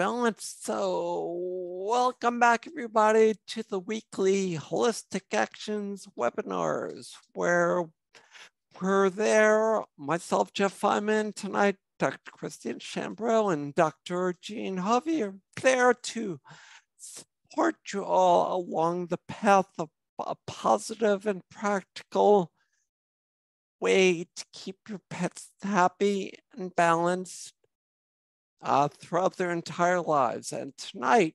balance. So, welcome back, everybody, to the weekly Holistic Actions webinars, where we're there, myself, Jeff Feynman, tonight, Dr. Christine Chambrel, and Dr. Jean Hovey are there to support you all along the path of a positive and practical way to keep your pets happy and balanced uh, throughout their entire lives. And tonight,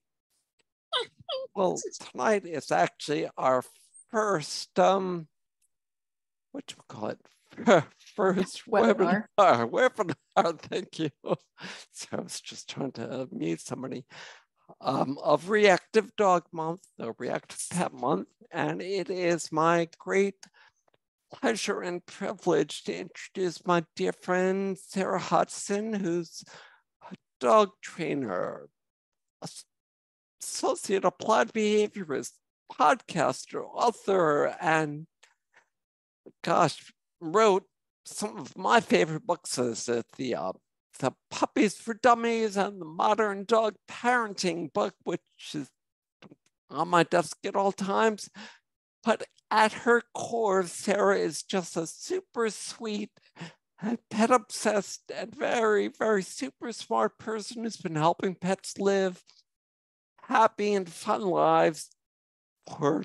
well, tonight is actually our first, um, what do we call it? first webinar. webinar. Webinar, thank you. So I was just trying to uh, mute somebody. Um, of Reactive Dog Month, the Reactive Pet Month, and it is my great pleasure and privilege to introduce my dear friend Sarah Hudson, who's dog trainer, associate applied behaviorist, podcaster, author, and gosh, wrote some of my favorite books is the uh, the Puppies for Dummies and the Modern Dog Parenting book, which is on my desk at all times. But at her core, Sarah is just a super sweet, pet obsessed and very, very super smart person who's been helping pets live happy and fun lives for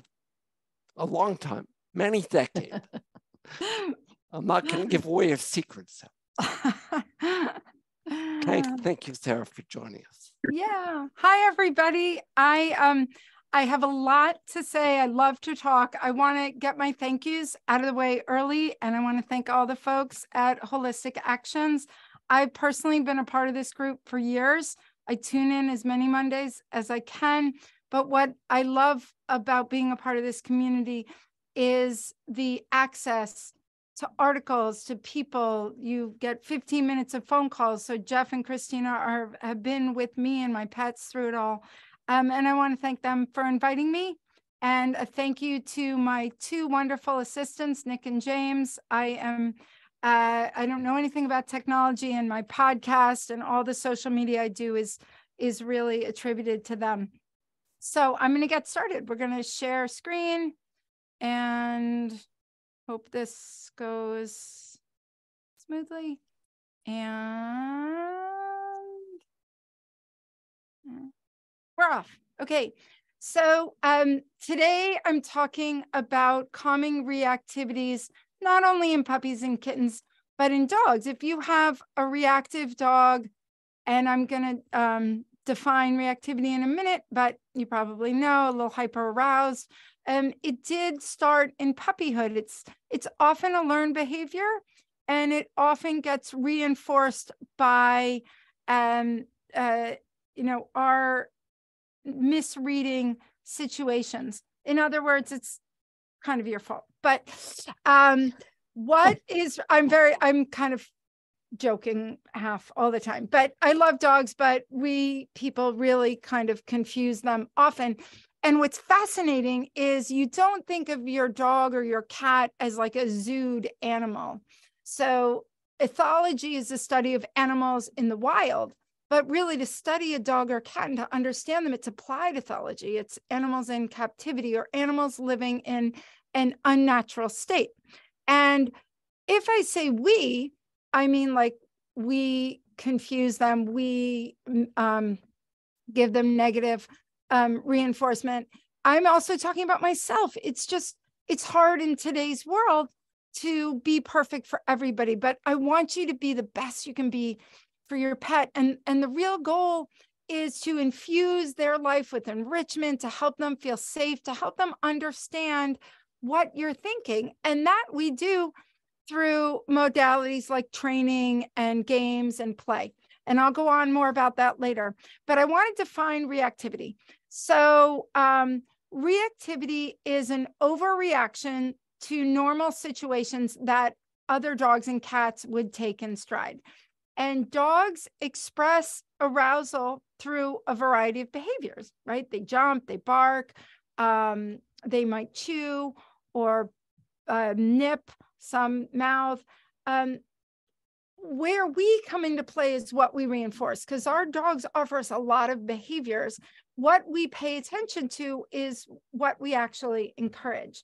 a long time, many decades. I'm not going to give away a secret. thank, thank you, Sarah, for joining us. Yeah. Hi, everybody. I um, I have a lot to say. I love to talk. I want to get my thank yous out of the way early, and I want to thank all the folks at Holistic Actions. I've personally been a part of this group for years. I tune in as many Mondays as I can. But what I love about being a part of this community is the access to articles, to people. You get 15 minutes of phone calls. So Jeff and Christina are, have been with me and my pets through it all. Um, and I want to thank them for inviting me. And a thank you to my two wonderful assistants, Nick and James. I am uh, I don't know anything about technology, and my podcast and all the social media I do is is really attributed to them. So I'm going to get started. We're going to share screen, and hope this goes smoothly. And we're off. Okay. So um, today I'm talking about calming reactivities, not only in puppies and kittens, but in dogs. If you have a reactive dog, and I'm going to um, define reactivity in a minute, but you probably know a little hyper aroused. Um, it did start in puppyhood. It's it's often a learned behavior, and it often gets reinforced by um, uh, you know our misreading situations. In other words, it's kind of your fault. But um, what oh. is, I'm very, I'm kind of joking half all the time, but I love dogs, but we people really kind of confuse them often. And what's fascinating is you don't think of your dog or your cat as like a zooed animal. So, ethology is the study of animals in the wild. But really, to study a dog or a cat and to understand them, it's applied ethology. It's animals in captivity or animals living in an unnatural state. And if I say we, I mean like we confuse them, we mm, um, give them negative um, reinforcement. I'm also talking about myself. It's just, it's hard in today's world to be perfect for everybody, but I want you to be the best you can be for your pet. And, and the real goal is to infuse their life with enrichment, to help them feel safe, to help them understand what you're thinking. And that we do through modalities like training and games and play. And I'll go on more about that later. But I want to define reactivity. So, um, reactivity is an overreaction to normal situations that other dogs and cats would take in stride. And dogs express arousal through a variety of behaviors, right? They jump, they bark, um, they might chew or uh, nip some mouth. Um, where we come into play is what we reinforce because our dogs offer us a lot of behaviors. What we pay attention to is what we actually encourage.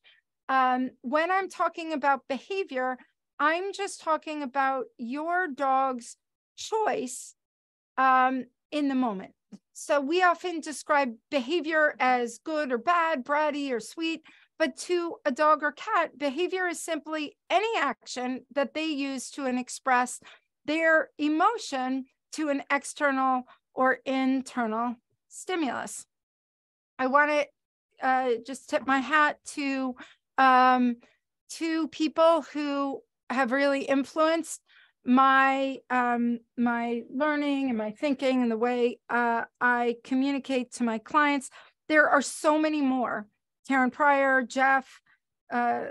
Um, when I'm talking about behavior, I'm just talking about your dog's choice um, in the moment. So we often describe behavior as good or bad, bratty or sweet, but to a dog or cat, behavior is simply any action that they use to express their emotion to an external or internal stimulus. I want to uh, just tip my hat to um, to people who have really influenced my um, my learning and my thinking and the way uh, I communicate to my clients. There are so many more. Karen Pryor, Jeff, uh,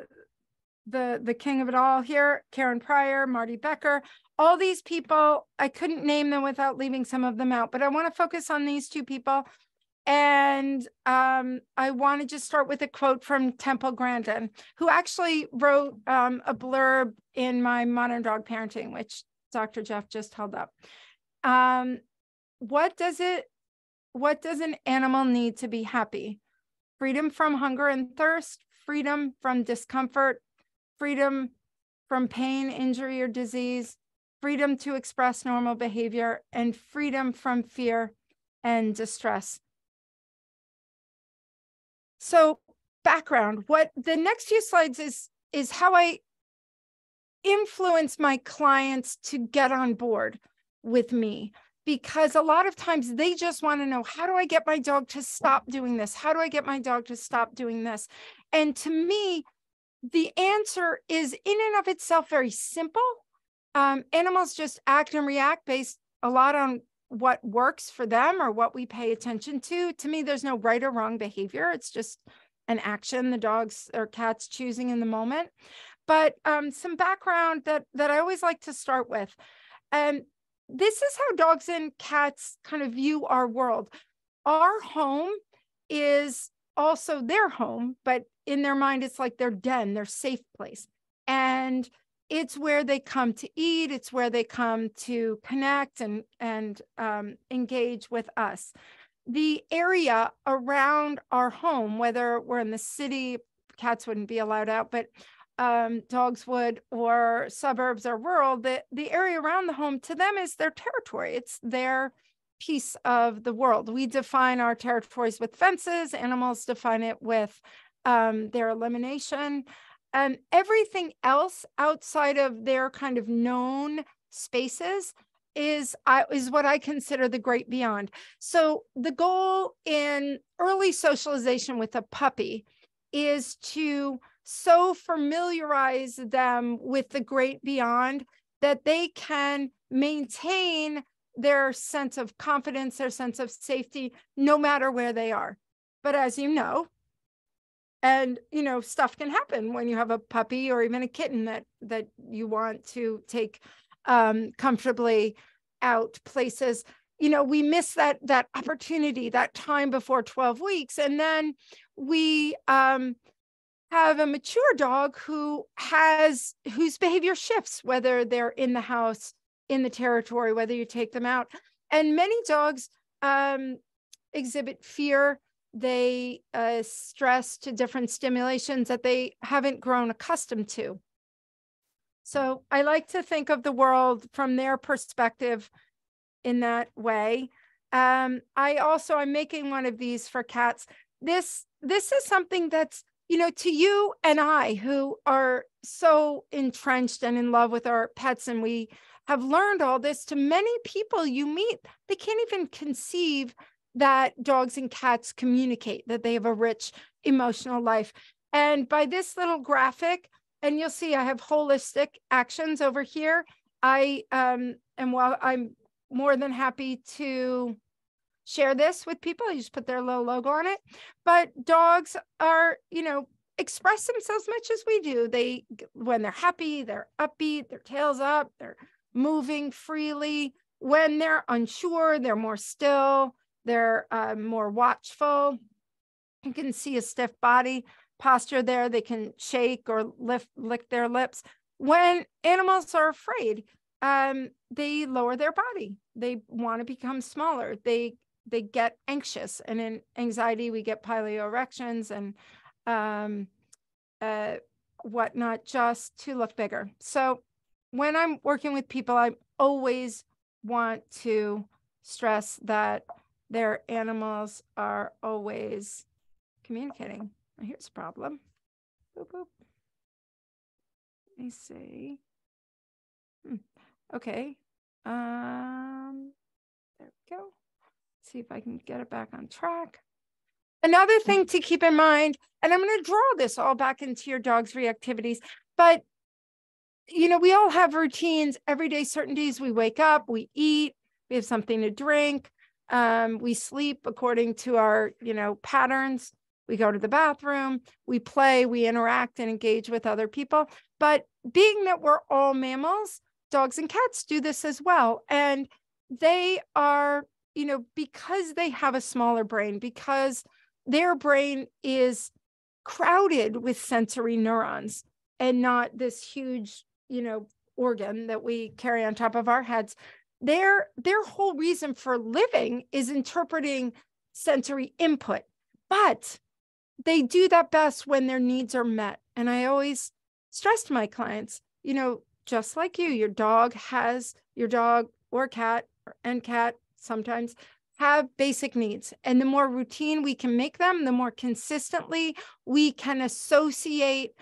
the the king of it all here, Karen Pryor, Marty Becker, all these people. I couldn't name them without leaving some of them out, but I want to focus on these two people and um, I want to just start with a quote from Temple Grandin, who actually wrote um, a blurb in my Modern Dog Parenting, which Dr. Jeff just held up. Um, what does it? What does an animal need to be happy? Freedom from hunger and thirst, freedom from discomfort, freedom from pain, injury, or disease, freedom to express normal behavior, and freedom from fear and distress. So background, what the next few slides is is how I influence my clients to get on board with me because a lot of times they just want to know how do I get my dog to stop doing this? How do I get my dog to stop doing this? And to me, the answer is in and of itself very simple. Um, animals just act and react based a lot on what works for them or what we pay attention to. To me, there's no right or wrong behavior. It's just an action the dogs or cats choosing in the moment. But um, some background that that I always like to start with. And this is how dogs and cats kind of view our world. Our home is also their home, but in their mind, it's like their den, their safe place. And it's where they come to eat it's where they come to connect and and um, engage with us the area around our home whether we're in the city cats wouldn't be allowed out but um, dogs would or suburbs or rural the, the area around the home to them is their territory it's their piece of the world we define our territories with fences animals define it with um, their elimination um, everything else outside of their kind of known spaces is I, is what I consider the great beyond. So the goal in early socialization with a puppy is to so familiarize them with the great beyond that they can maintain their sense of confidence, their sense of safety, no matter where they are. But as you know, and you know stuff can happen when you have a puppy or even a kitten that that you want to take um, comfortably out places you know we miss that that opportunity that time before 12 weeks and then we um, have a mature dog who has whose behavior shifts whether they're in the house in the territory whether you take them out and many dogs um, exhibit fear they uh, stress to different stimulations that they haven't grown accustomed to. So I like to think of the world from their perspective in that way. Um, I also I'm making one of these for cats. This this is something that's you know to you and I who are so entrenched and in love with our pets and we have learned all this to many people you meet they can't even conceive that dogs and cats communicate, that they have a rich emotional life. And by this little graphic, and you'll see I have holistic actions over here. I um, am well, I'm more than happy to share this with people. You just put their little logo on it. But dogs are, you know, express themselves much as we do. They, when they're happy, they're upbeat, their tails up, they're moving freely. When they're unsure, they're more still. They're uh, more watchful. You can see a stiff body posture there. They can shake or lift, lick their lips. When animals are afraid, um, they lower their body. They want to become smaller. They they get anxious, and in anxiety, we get erections and um, uh, whatnot, just to look bigger. So when I'm working with people, I always want to stress that their animals are always communicating. Here's a problem. Boop, boop. Let me see. Hmm. Okay. Um, there we go. Let's see if I can get it back on track. Another thing to keep in mind, and I'm going to draw this all back into your dog's reactivities, but you know, we all have routines, everyday certainties. We wake up, we eat, we have something to drink, um, we sleep according to our you know patterns we go to the bathroom we play we interact and engage with other people but being that we're all mammals dogs and cats do this as well and they are you know because they have a smaller brain because their brain is crowded with sensory neurons and not this huge you know organ that we carry on top of our heads their their whole reason for living is interpreting sensory input but they do that best when their needs are met and i always stress to my clients you know just like you your dog has your dog or cat and cat sometimes have basic needs and the more routine we can make them the more consistently we can associate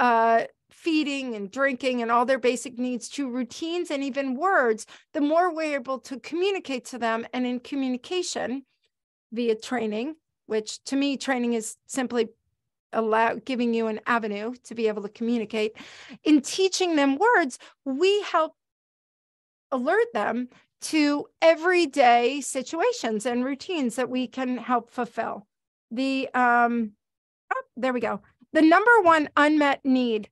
uh, feeding and drinking and all their basic needs to routines and even words, the more we're able to communicate to them. And in communication via training, which to me, training is simply allow giving you an avenue to be able to communicate in teaching them words we help alert them to everyday situations and routines that we can help fulfill the um oh, there we go the number one unmet need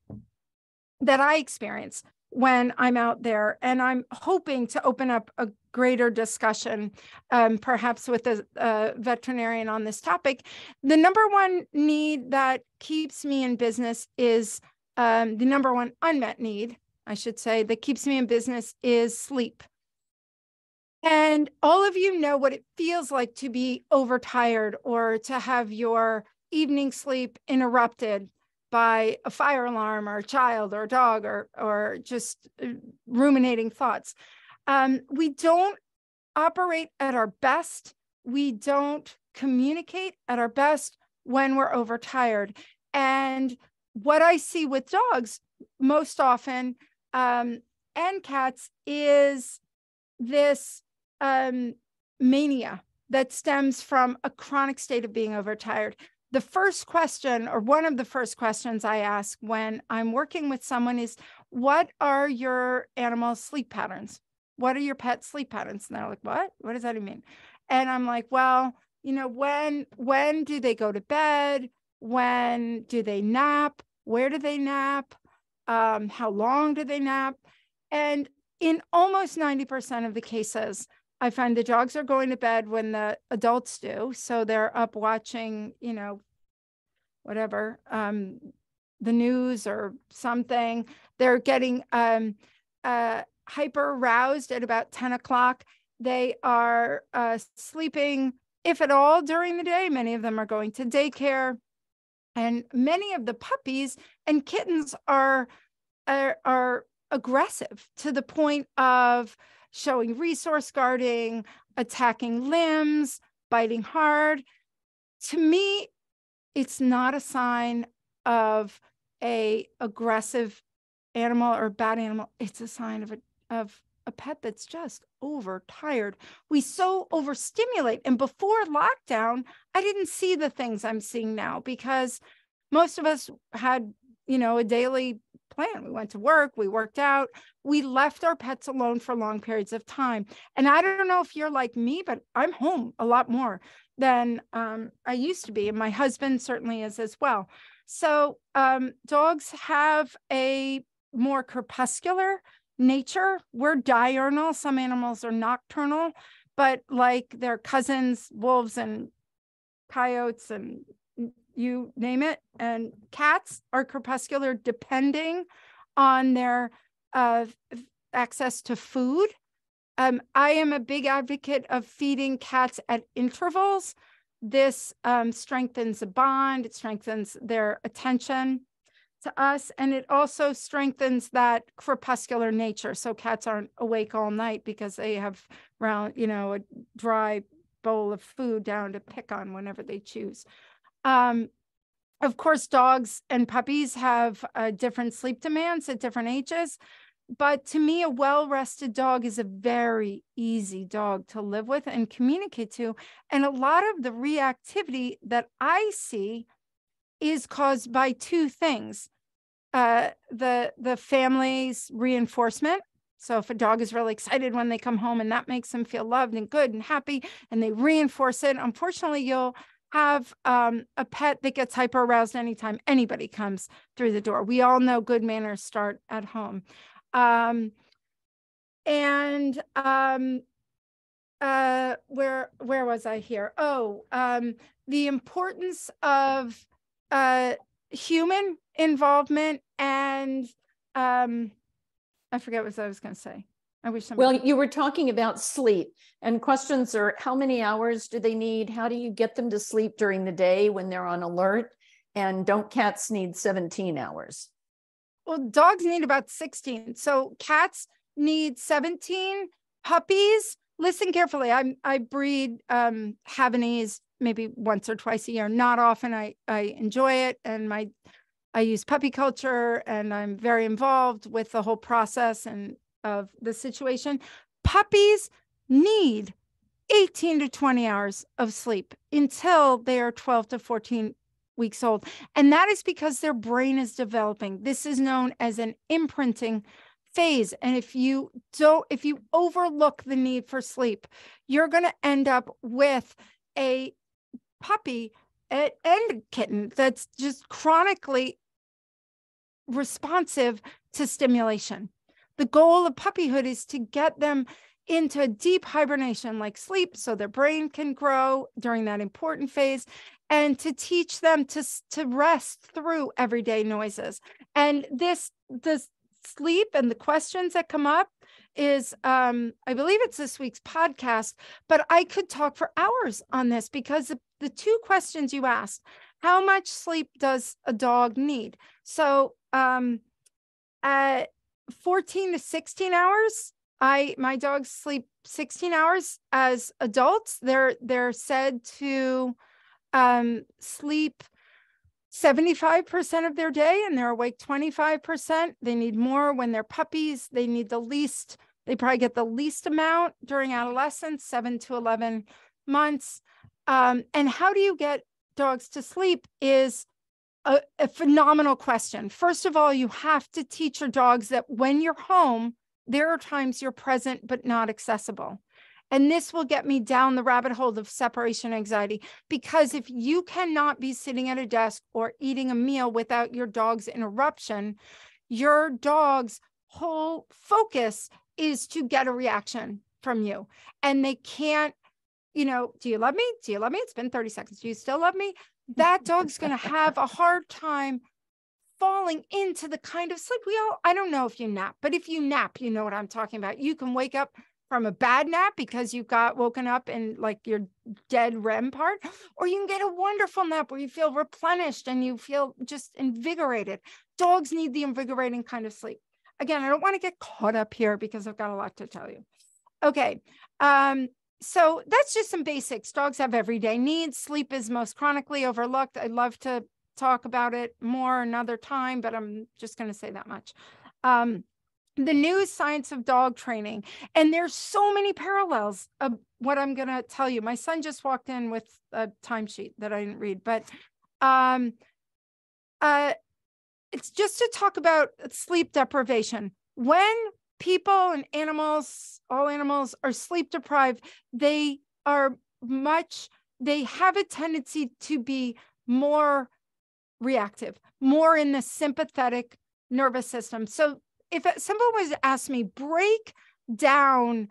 that I experience when I'm out there. And I'm hoping to open up a greater discussion, um, perhaps with a, a veterinarian on this topic. The number one need that keeps me in business is um, the number one unmet need, I should say, that keeps me in business is sleep. And all of you know what it feels like to be overtired or to have your evening sleep interrupted by a fire alarm or a child or a dog or or just uh, ruminating thoughts. Um, we don't operate at our best. We don't communicate at our best when we're overtired. And what I see with dogs most often um, and cats is this um, mania that stems from a chronic state of being overtired the first question, or one of the first questions I ask when I'm working with someone is, What are your animal sleep patterns? What are your pet sleep patterns? And they're like, What? What does that mean? And I'm like, Well, you know, when when do they go to bed? When do they nap? Where do they nap? Um, how long do they nap? And in almost 90% of the cases, I find the dogs are going to bed when the adults do. So they're up watching, you know, whatever, um, the news or something. They're getting um, uh, hyper roused at about 10 o'clock. They are uh, sleeping, if at all, during the day. Many of them are going to daycare. And many of the puppies and kittens are, are, uh, are aggressive to the point of, showing resource guarding, attacking limbs, biting hard. To me, it's not a sign of a aggressive animal or bad animal. It's a sign of a of a pet that's just overtired. We so overstimulate. And before lockdown, I didn't see the things I'm seeing now because most of us had you know, a daily plan. We went to work, we worked out, we left our pets alone for long periods of time. And I don't know if you're like me, but I'm home a lot more than um, I used to be. And my husband certainly is as well. So um, dogs have a more crepuscular nature. We're diurnal, some animals are nocturnal, but like their cousins, wolves and coyotes and you name it. And cats are crepuscular depending on their uh, access to food. Um, I am a big advocate of feeding cats at intervals. This um, strengthens the bond, it strengthens their attention to us, and it also strengthens that crepuscular nature. So cats aren't awake all night because they have round, you know, a dry bowl of food down to pick on whenever they choose. Um, of course, dogs and puppies have uh, different sleep demands at different ages. But to me, a well rested dog is a very easy dog to live with and communicate to. And a lot of the reactivity that I see is caused by two things uh, the, the family's reinforcement. So, if a dog is really excited when they come home and that makes them feel loved and good and happy and they reinforce it, unfortunately, you'll have um, a pet that gets hyper aroused anytime anybody comes through the door. We all know good manners start at home. Um, and um, uh, where where was I here? Oh, um, the importance of uh, human involvement and um, I forget what I was going to say. I wish somebody- Well, you were talking about sleep and questions are how many hours do they need? How do you get them to sleep during the day when they're on alert? And don't cats need 17 hours? Well, dogs need about 16. So cats need 17. Puppies, listen carefully. I I breed um Havanese maybe once or twice a year, not often. I I enjoy it and my I use puppy culture and I'm very involved with the whole process and of the situation, puppies need 18 to 20 hours of sleep until they are 12 to 14 weeks old. And that is because their brain is developing. This is known as an imprinting phase. And if you don't, if you overlook the need for sleep, you're going to end up with a puppy and kitten that's just chronically responsive to stimulation. The goal of puppyhood is to get them into deep hibernation like sleep so their brain can grow during that important phase and to teach them to to rest through everyday noises and this the sleep and the questions that come up is um i believe it's this week's podcast but i could talk for hours on this because the, the two questions you asked how much sleep does a dog need so um uh 14 to 16 hours. I my dogs sleep 16 hours as adults. They're they're said to um, sleep 75% of their day and they're awake 25%. They need more when they're puppies. They need the least, they probably get the least amount during adolescence, seven to 11 months. Um, and how do you get dogs to sleep is a, a phenomenal question. First of all, you have to teach your dogs that when you're home, there are times you're present but not accessible. And this will get me down the rabbit hole of separation anxiety because if you cannot be sitting at a desk or eating a meal without your dog's interruption, your dog's whole focus is to get a reaction from you. And they can't, you know, do you love me? Do you love me? It's been 30 seconds. Do you still love me? that dog's going to have a hard time falling into the kind of sleep we all, I don't know if you nap, but if you nap, you know what I'm talking about. You can wake up from a bad nap because you got woken up in like your dead REM part, or you can get a wonderful nap where you feel replenished and you feel just invigorated. Dogs need the invigorating kind of sleep. Again, I don't want to get caught up here because I've got a lot to tell you. Okay. Um, so that's just some basics. Dogs have everyday needs. Sleep is most chronically overlooked. I'd love to talk about it more another time, but I'm just going to say that much. Um, the new science of dog training, and there's so many parallels of what I'm going to tell you. My son just walked in with a timesheet that I didn't read, but um, uh, it's just to talk about sleep deprivation. When people and animals, all animals are sleep deprived. They are much, they have a tendency to be more reactive, more in the sympathetic nervous system. So if uh, someone was to ask me, break down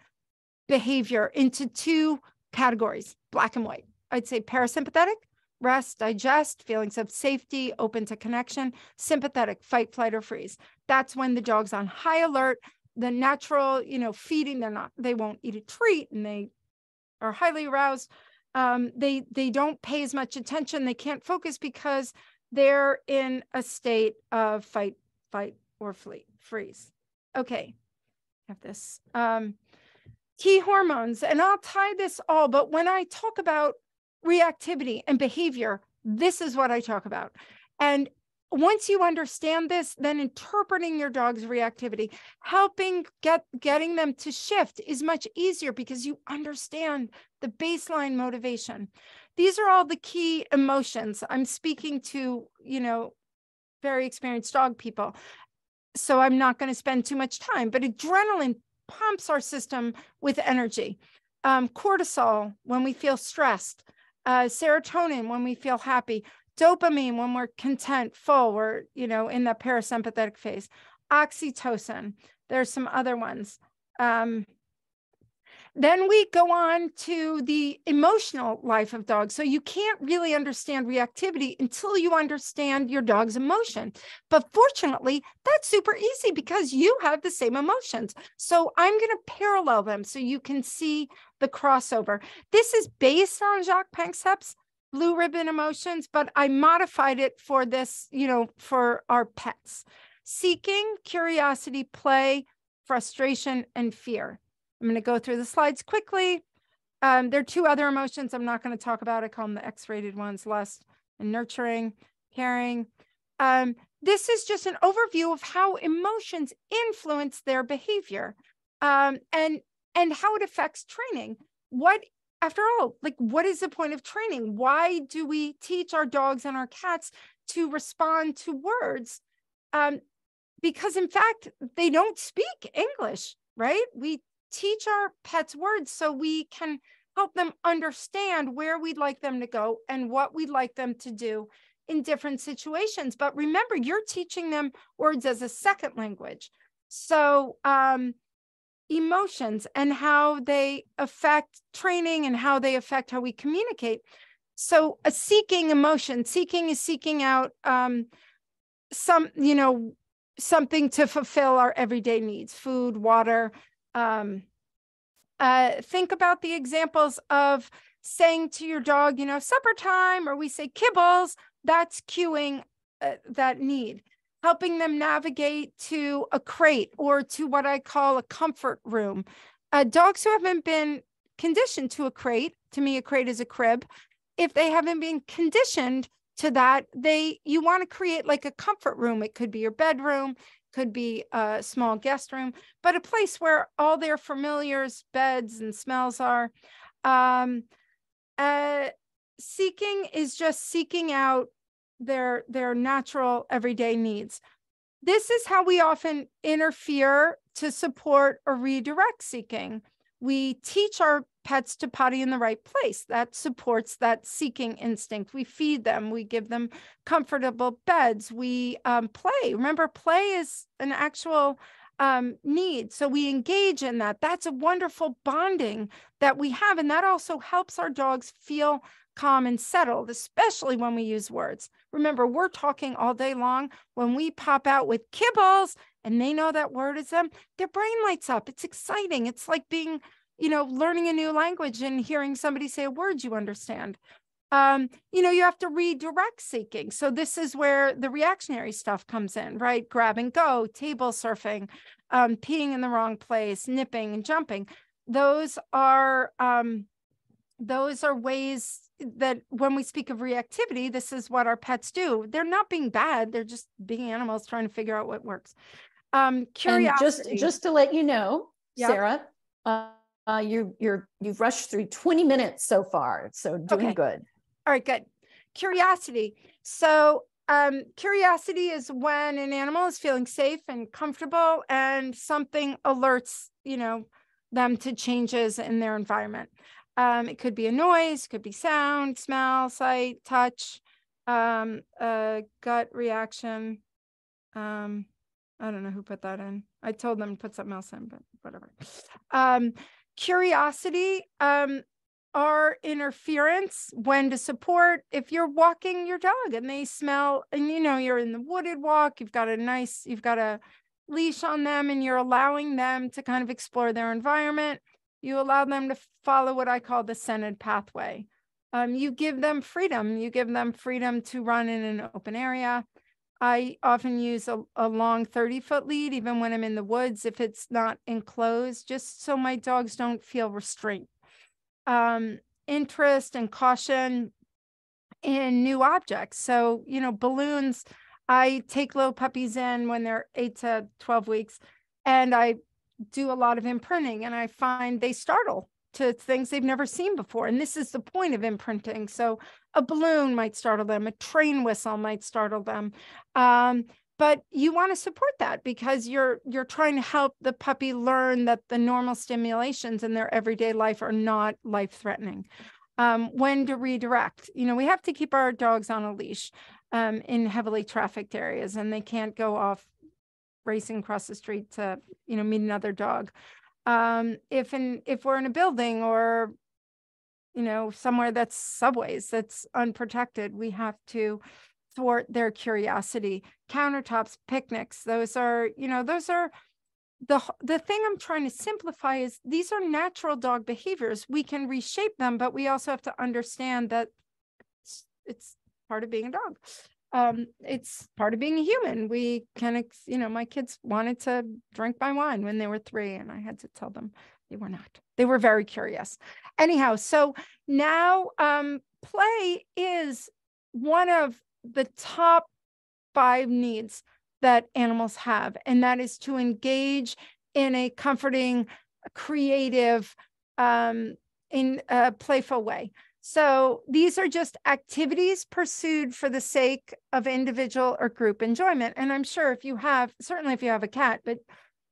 behavior into two categories, black and white, I'd say parasympathetic, rest, digest, feelings of safety, open to connection, sympathetic, fight, flight, or freeze. That's when the dog's on high alert the natural, you know, feeding, they're not, they won't eat a treat and they are highly aroused. Um, they they don't pay as much attention. They can't focus because they're in a state of fight, fight, or flee, freeze. Okay, have this. Um, key hormones, and I'll tie this all, but when I talk about reactivity and behavior, this is what I talk about. And once you understand this then interpreting your dog's reactivity helping get getting them to shift is much easier because you understand the baseline motivation these are all the key emotions i'm speaking to you know very experienced dog people so i'm not going to spend too much time but adrenaline pumps our system with energy um, cortisol when we feel stressed uh, serotonin when we feel happy dopamine when we're content, full, we're, you know, in the parasympathetic phase, oxytocin. There's some other ones. Um, then we go on to the emotional life of dogs. So you can't really understand reactivity until you understand your dog's emotion. But fortunately, that's super easy because you have the same emotions. So I'm going to parallel them so you can see the crossover. This is based on Jacques Panksepp's blue ribbon emotions, but I modified it for this, you know, for our pets seeking, curiosity, play, frustration, and fear. I'm going to go through the slides quickly. Um, there are two other emotions I'm not going to talk about. I call them the X rated ones lust and nurturing, caring. Um, this is just an overview of how emotions influence their behavior um, and, and how it affects training. What after all, like, what is the point of training? Why do we teach our dogs and our cats to respond to words? Um, because, in fact, they don't speak English, right? We teach our pets words so we can help them understand where we'd like them to go and what we'd like them to do in different situations. But remember, you're teaching them words as a second language. So, um, emotions and how they affect training and how they affect how we communicate. So, a seeking emotion, seeking is seeking out um, some, you know, something to fulfill our everyday needs food, water. Um, uh, think about the examples of saying to your dog, you know, supper time, or we say kibbles, that's cueing uh, that need helping them navigate to a crate or to what I call a comfort room. Uh, dogs who haven't been conditioned to a crate, to me, a crate is a crib. If they haven't been conditioned to that, they you want to create like a comfort room. It could be your bedroom, could be a small guest room, but a place where all their familiars, beds, and smells are. Um, uh, seeking is just seeking out their their natural everyday needs. This is how we often interfere to support or redirect seeking. We teach our pets to potty in the right place. That supports that seeking instinct. We feed them, we give them comfortable beds, we um, play. Remember, play is an actual um, need. So we engage in that. That's a wonderful bonding that we have. And that also helps our dogs feel calm and settled, especially when we use words. Remember, we're talking all day long. When we pop out with kibbles and they know that word is them, their brain lights up. It's exciting. It's like being, you know, learning a new language and hearing somebody say a word you understand. Um, you know, you have to redirect seeking. So this is where the reactionary stuff comes in, right? Grab and go, table surfing, um, peeing in the wrong place, nipping and jumping. Those are um, those are ways that when we speak of reactivity, this is what our pets do. They're not being bad; they're just being animals trying to figure out what works. Um, curiosity. And just just to let you know, yep. Sarah, uh, uh, you you're you've rushed through 20 minutes so far, so doing okay. good. All right, good. Curiosity. So um, curiosity is when an animal is feeling safe and comfortable, and something alerts you know them to changes in their environment. Um, it could be a noise, could be sound, smell, sight, touch, um, a uh, gut reaction. Um, I don't know who put that in. I told them to put something else in, but whatever. Um, curiosity, um, our interference, when to support. If you're walking your dog and they smell, and you know, you're in the wooded walk, you've got a nice, you've got a leash on them, and you're allowing them to kind of explore their environment you allow them to follow what I call the centered pathway. Um, you give them freedom. You give them freedom to run in an open area. I often use a, a long 30 foot lead, even when I'm in the woods, if it's not enclosed, just so my dogs don't feel restraint. Um, interest and caution in new objects. So, you know, balloons, I take little puppies in when they're eight to 12 weeks and I do a lot of imprinting and I find they startle to things they've never seen before. And this is the point of imprinting. So a balloon might startle them, a train whistle might startle them. Um, but you want to support that because you're you're trying to help the puppy learn that the normal stimulations in their everyday life are not life threatening. Um, when to redirect. You know, we have to keep our dogs on a leash um, in heavily trafficked areas and they can't go off racing across the street to you know meet another dog um, if in if we're in a building or you know somewhere that's subways that's unprotected we have to thwart their curiosity countertops picnics those are you know those are the the thing i'm trying to simplify is these are natural dog behaviors we can reshape them but we also have to understand that it's, it's part of being a dog um, it's part of being a human. We can, you know, my kids wanted to drink my wine when they were three, and I had to tell them they were not. They were very curious. Anyhow, so now um, play is one of the top five needs that animals have, and that is to engage in a comforting, creative, um, in a playful way. So these are just activities pursued for the sake of individual or group enjoyment. And I'm sure if you have, certainly if you have a cat, but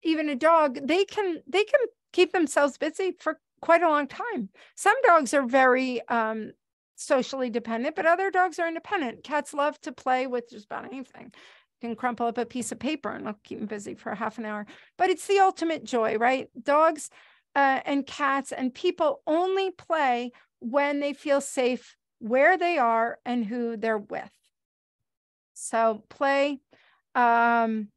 even a dog, they can they can keep themselves busy for quite a long time. Some dogs are very um, socially dependent, but other dogs are independent. Cats love to play with just about anything. can crumple up a piece of paper and it'll keep them busy for half an hour. But it's the ultimate joy, right? Dogs uh, and cats and people only play when they feel safe where they are and who they're with. So play um,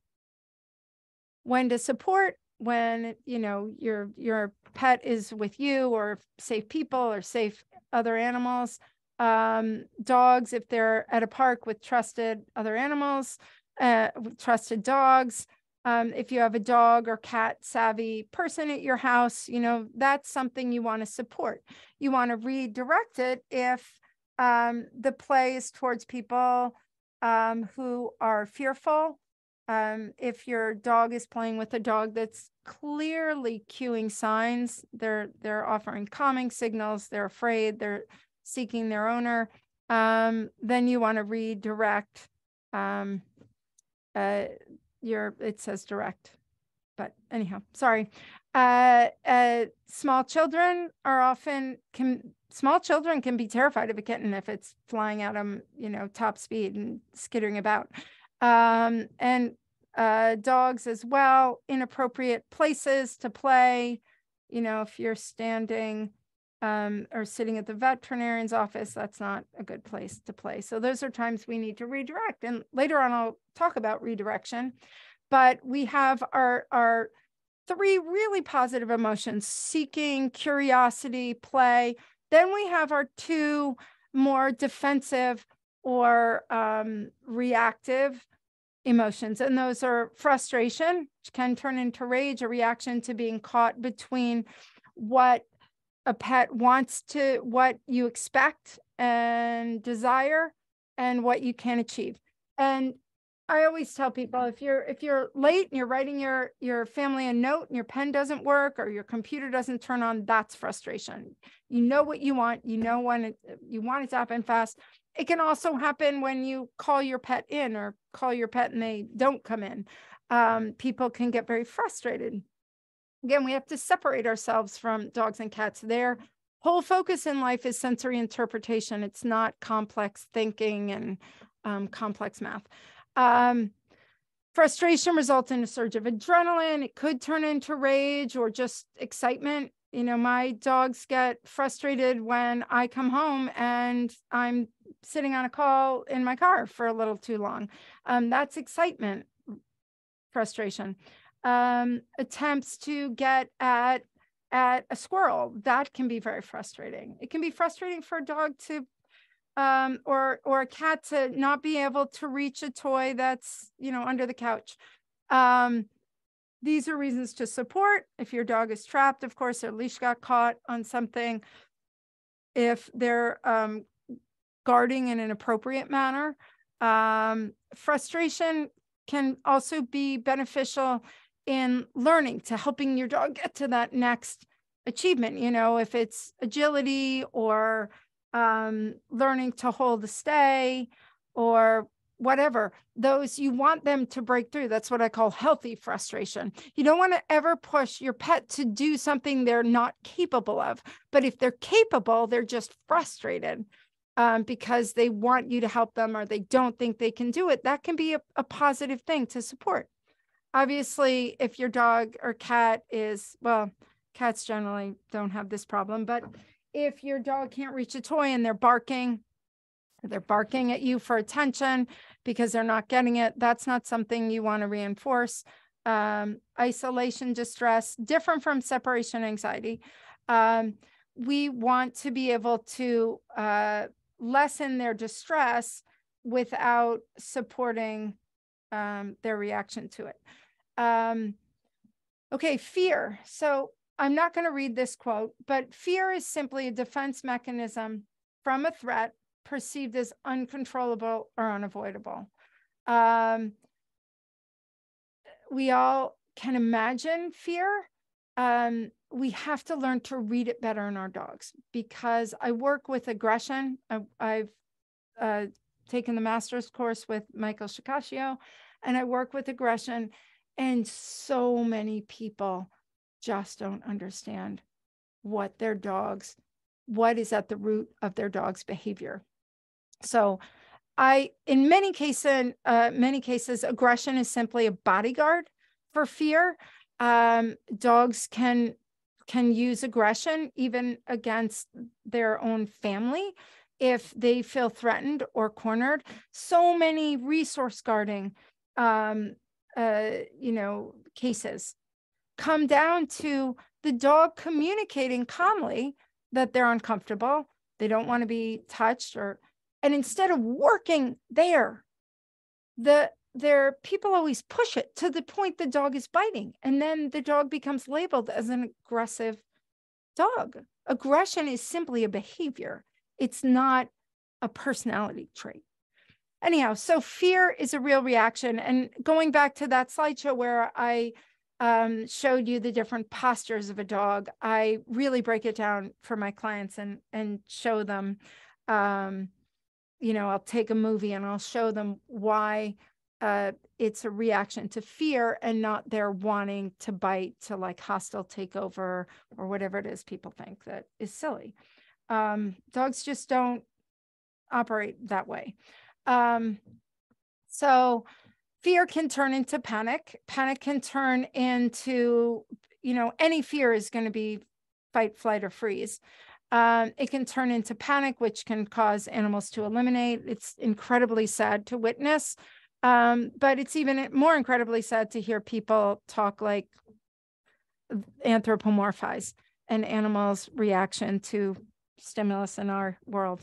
when to support when you know your your pet is with you or safe people or safe other animals um, dogs if they're at a park with trusted other animals uh, trusted dogs um, if you have a dog or cat savvy person at your house, you know, that's something you want to support. You want to redirect it if um, the play is towards people um, who are fearful. Um, if your dog is playing with a dog that's clearly cueing signs, they're they're offering calming signals, they're afraid, they're seeking their owner, um, then you want to redirect um, uh, your it says direct but anyhow sorry uh, uh, small children are often can small children can be terrified of a kitten if it's flying at them you know top speed and skittering about um, and uh, dogs as well inappropriate places to play you know if you're standing um, or sitting at the veterinarian's office, that's not a good place to play. So those are times we need to redirect. And later on, I'll talk about redirection. But we have our, our three really positive emotions seeking, curiosity, play. Then we have our two more defensive or um, reactive emotions. And those are frustration, which can turn into rage, a reaction to being caught between what a pet wants to what you expect and desire and what you can achieve and i always tell people if you're if you're late and you're writing your your family a note and your pen doesn't work or your computer doesn't turn on that's frustration you know what you want you know when it, you want it to happen fast it can also happen when you call your pet in or call your pet and they don't come in um, people can get very frustrated Again, we have to separate ourselves from dogs and cats. Their whole focus in life is sensory interpretation. It's not complex thinking and um, complex math. Um, frustration results in a surge of adrenaline. It could turn into rage or just excitement. You know, my dogs get frustrated when I come home and I'm sitting on a call in my car for a little too long. Um, that's excitement, frustration um, attempts to get at at a squirrel. That can be very frustrating. It can be frustrating for a dog to um, or or a cat to not be able to reach a toy that's you know under the couch. Um, these are reasons to support. If your dog is trapped, of course, their leash got caught on something. If they're um, guarding in an appropriate manner, um, frustration can also be beneficial in learning to helping your dog get to that next achievement you know if it's agility or um, learning to hold a stay or whatever those you want them to break through that's what i call healthy frustration you don't want to ever push your pet to do something they're not capable of but if they're capable they're just frustrated um, because they want you to help them or they don't think they can do it that can be a, a positive thing to support obviously if your dog or cat is well cats generally don't have this problem but if your dog can't reach a toy and they're barking they're barking at you for attention because they're not getting it that's not something you want to reinforce um, isolation distress different from separation anxiety um, we want to be able to uh, lessen their distress without supporting um, their reaction to it um, okay, fear. So I'm not going to read this quote, but fear is simply a defense mechanism from a threat perceived as uncontrollable or unavoidable. Um, we all can imagine fear. Um, we have to learn to read it better in our dogs because I work with aggression. I, have uh, taken the master's course with Michael Shikashio, and I work with aggression. And so many people just don't understand what their dogs, what is at the root of their dog's behavior. So, I, in many cases, uh, many cases, aggression is simply a bodyguard for fear. Um, dogs can can use aggression even against their own family if they feel threatened or cornered. So many resource guarding um, uh, you know, cases come down to the dog communicating calmly that they're uncomfortable, they don't want to be touched, or and instead of working there, the their people always push it to the point the dog is biting, and then the dog becomes labeled as an aggressive dog. Aggression is simply a behavior; it's not a personality trait anyhow, so fear is a real reaction. And going back to that slideshow where I um, showed you the different postures of a dog, I really break it down for my clients and and show them. Um, you know, I'll take a movie and I'll show them why uh, it's a reaction to fear and not their wanting to bite to like hostile takeover or whatever it is people think that is silly. Um, dogs just don't operate that way. Um, so fear can turn into panic. Panic can turn into, you know, any fear is going to be fight, flight, or freeze. Um, it can turn into panic, which can cause animals to eliminate. It's incredibly sad to witness. Um, but it's even more incredibly sad to hear people talk like anthropomorphize an animal's reaction to stimulus in our world.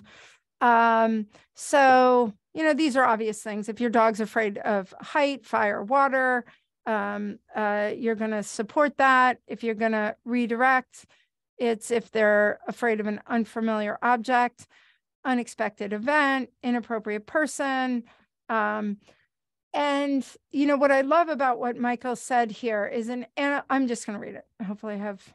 Um, so, you know, these are obvious things. If your dog's afraid of height, fire, water, um, uh, you're going to support that. If you're going to redirect, it's if they're afraid of an unfamiliar object, unexpected event, inappropriate person. Um, and you know what I love about what Michael said here is an. And I'm just going to read it. Hopefully, I have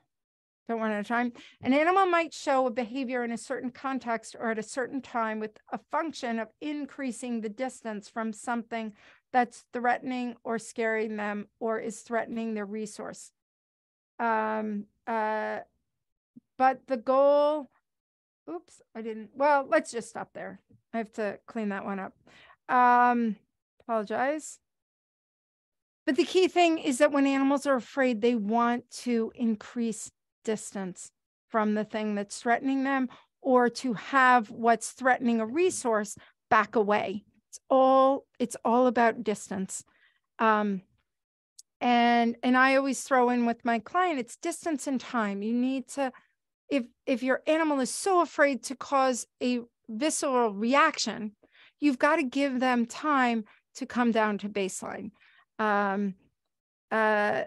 don't run at a time. An animal might show a behavior in a certain context or at a certain time with a function of increasing the distance from something that's threatening or scaring them or is threatening their resource. Um, uh, but the goal, oops, I didn't, well, let's just stop there. I have to clean that one up. Um, apologize. But the key thing is that when animals are afraid, they want to increase distance from the thing that's threatening them or to have what's threatening a resource back away. It's all it's all about distance. Um, and and I always throw in with my client it's distance and time. You need to if if your animal is so afraid to cause a visceral reaction, you've got to give them time to come down to baseline. Um, uh,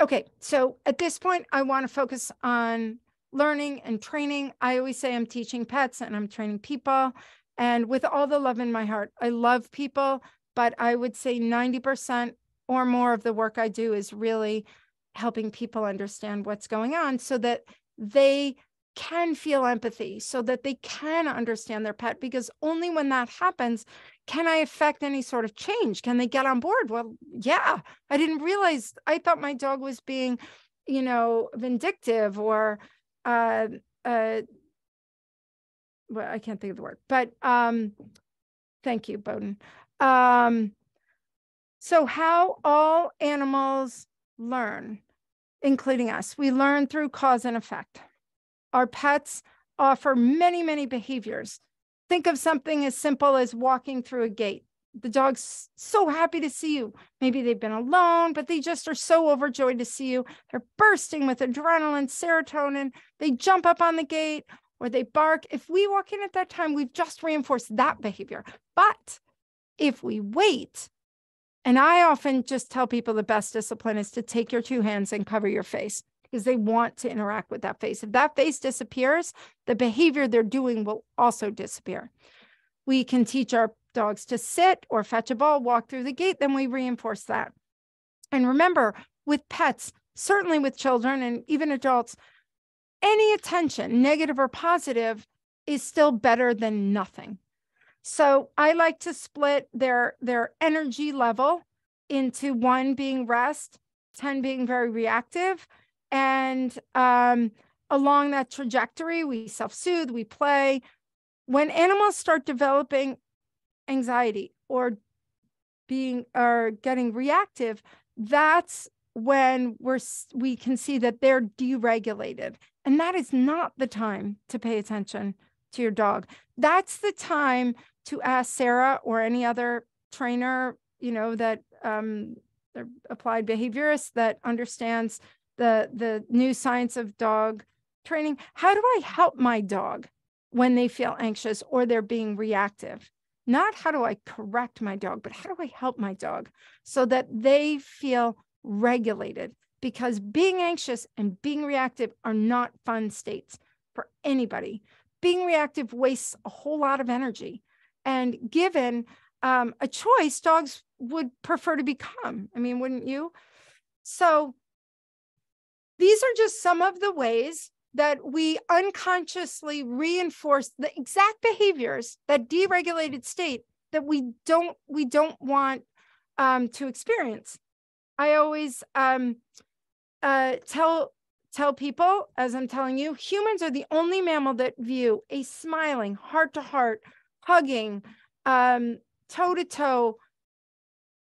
Okay, so at this point, I want to focus on learning and training. I always say I'm teaching pets and I'm training people. And with all the love in my heart, I love people, but I would say 90% or more of the work I do is really helping people understand what's going on so that they can feel empathy so that they can understand their pet because only when that happens can I affect any sort of change? Can they get on board? Well, yeah, I didn't realize I thought my dog was being, you know, vindictive or uh uh well, I can't think of the word, but um thank you, Bowden. Um so how all animals learn, including us. We learn through cause and effect. Our pets offer many, many behaviors. Think of something as simple as walking through a gate. The dog's so happy to see you. Maybe they've been alone, but they just are so overjoyed to see you. They're bursting with adrenaline, serotonin. They jump up on the gate or they bark. If we walk in at that time, we've just reinforced that behavior. But if we wait, and I often just tell people the best discipline is to take your two hands and cover your face because they want to interact with that face. If that face disappears, the behavior they're doing will also disappear. We can teach our dogs to sit or fetch a ball, walk through the gate, then we reinforce that. And remember, with pets, certainly with children and even adults, any attention, negative or positive, is still better than nothing. So I like to split their their energy level into one being rest, 10 being very reactive, and um, along that trajectory, we self soothe, we play. When animals start developing anxiety or being or getting reactive, that's when we're we can see that they're deregulated and that is not the time to pay attention to your dog that's the time to ask sarah or any other trainer you know that um applied behaviorist that understands the the new science of dog training how do i help my dog when they feel anxious or they're being reactive not how do i correct my dog but how do i help my dog so that they feel regulated because being anxious and being reactive are not fun states for anybody being reactive wastes a whole lot of energy and given um, a choice dogs would prefer to become i mean wouldn't you so these are just some of the ways that we unconsciously reinforce the exact behaviors that deregulated state that we don't we don't want um, to experience. I always um, uh, tell tell people, as I'm telling you, humans are the only mammal that view a smiling, heart to heart, hugging, toe to toe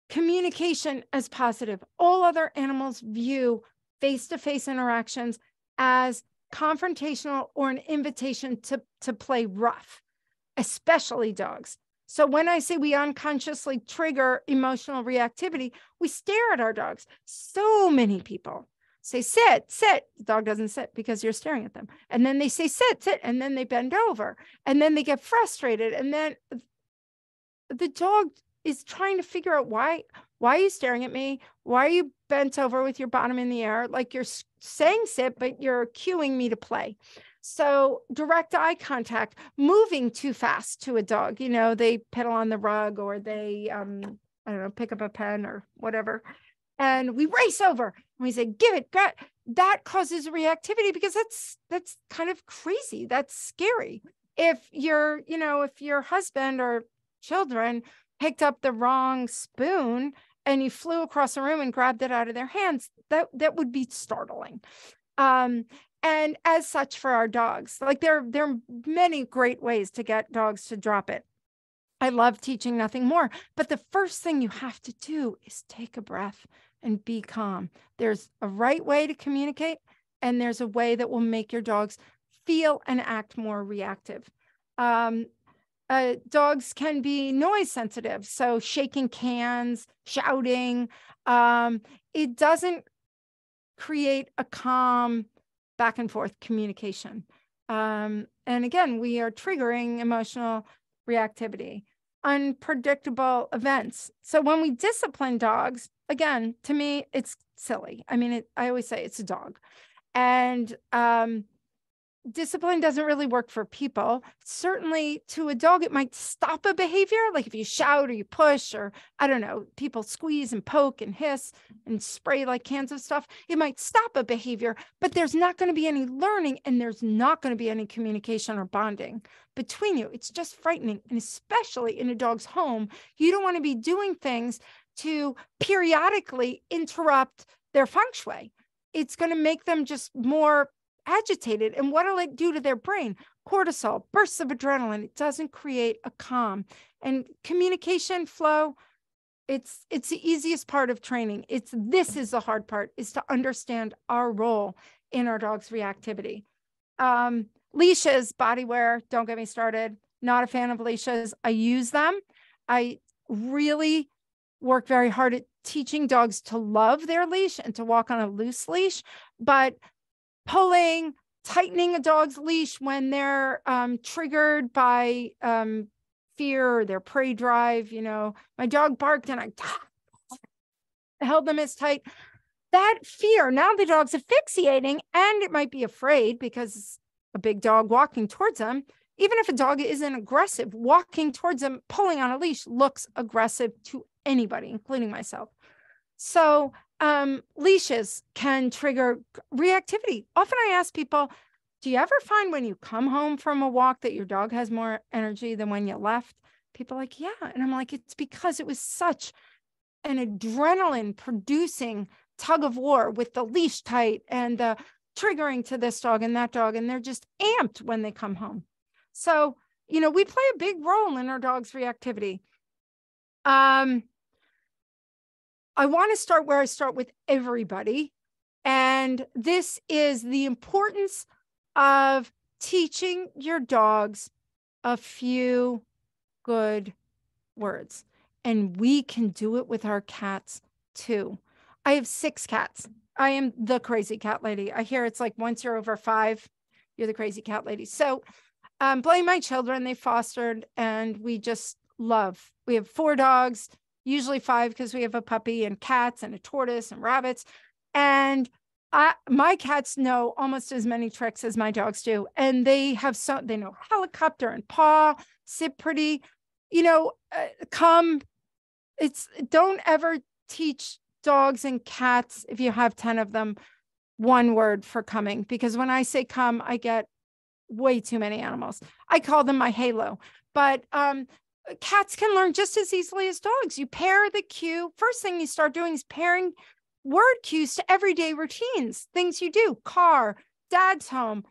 communication as positive. All other animals view face to face interactions as confrontational or an invitation to, to play rough, especially dogs. So when I say we unconsciously trigger emotional reactivity, we stare at our dogs. So many people say, sit, sit. The dog doesn't sit because you're staring at them. And then they say, sit, sit. And then they bend over. And then they get frustrated. And then the dog is trying to figure out why why are you staring at me? Why are you bent over with your bottom in the air? Like you're saying sit, but you're cueing me to play. So direct eye contact, moving too fast to a dog. You know, they pedal on the rug or they, um, I don't know, pick up a pen or whatever. And we race over and we say, give it, grab. That causes reactivity because that's that's kind of crazy. That's scary. If your, you know, if your husband or children picked up the wrong spoon, and you flew across the room and grabbed it out of their hands, that that would be startling. Um, and as such for our dogs, like there, there are many great ways to get dogs to drop it. I love teaching nothing more. But the first thing you have to do is take a breath and be calm. There's a right way to communicate, and there's a way that will make your dogs feel and act more reactive. Um, uh, dogs can be noise sensitive. So shaking cans, shouting, um, it doesn't create a calm back and forth communication. Um, and again, we are triggering emotional reactivity, unpredictable events. So when we discipline dogs, again, to me, it's silly. I mean, it, I always say it's a dog. And um, discipline doesn't really work for people. Certainly to a dog, it might stop a behavior. Like if you shout or you push, or I don't know, people squeeze and poke and hiss and spray like cans of stuff, it might stop a behavior, but there's not going to be any learning and there's not going to be any communication or bonding between you. It's just frightening. And especially in a dog's home, you don't want to be doing things to periodically interrupt their feng shui. It's going to make them just more agitated. And what'll it do to their brain? Cortisol, bursts of adrenaline. It doesn't create a calm. And communication flow, it's it's the easiest part of training. It's this is the hard part is to understand our role in our dog's reactivity. Um, leashes, body wear, don't get me started. Not a fan of leashes. I use them. I really work very hard at teaching dogs to love their leash and to walk on a loose leash, but pulling, tightening a dog's leash when they're um, triggered by um, fear or their prey drive. You know, my dog barked and I held them as tight. That fear, now the dog's asphyxiating and it might be afraid because a big dog walking towards them. Even if a dog isn't aggressive, walking towards them, pulling on a leash looks aggressive to anybody, including myself. So um, leashes can trigger reactivity. Often I ask people, do you ever find when you come home from a walk that your dog has more energy than when you left? People like, yeah. And I'm like, it's because it was such an adrenaline producing tug of war with the leash tight and the triggering to this dog and that dog. And they're just amped when they come home. So, you know, we play a big role in our dog's reactivity. Um, I want to start where I start with everybody. And this is the importance of teaching your dogs a few good words. And we can do it with our cats too. I have six cats. I am the crazy cat lady. I hear it's like once you're over five, you're the crazy cat lady. So um, blame my children. They fostered and we just love. We have four dogs, usually five because we have a puppy and cats and a tortoise and rabbits. And I, my cats know almost as many tricks as my dogs do. And they have some, they know helicopter and paw, sit pretty, you know, uh, come. It's don't ever teach dogs and cats, if you have 10 of them, one word for coming. Because when I say come, I get way too many animals. I call them my halo. But um, uh, cats can learn just as easily as dogs. You pair the cue. First thing you start doing is pairing word cues to everyday routines, things you do, car, dad's home,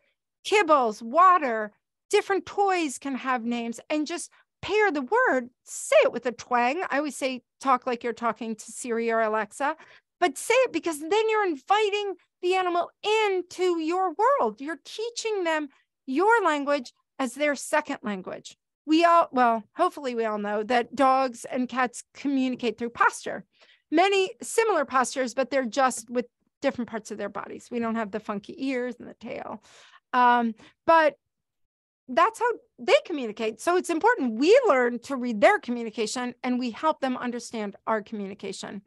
kibbles, water, different toys can have names, and just pair the word, say it with a twang. I always say, talk like you're talking to Siri or Alexa, but say it because then you're inviting the animal into your world. You're teaching them your language as their second language we all, well, hopefully we all know that dogs and cats communicate through posture. Many similar postures, but they're just with different parts of their bodies. We don't have the funky ears and the tail. Um, but that's how they communicate. So it's important we learn to read their communication and we help them understand our communication.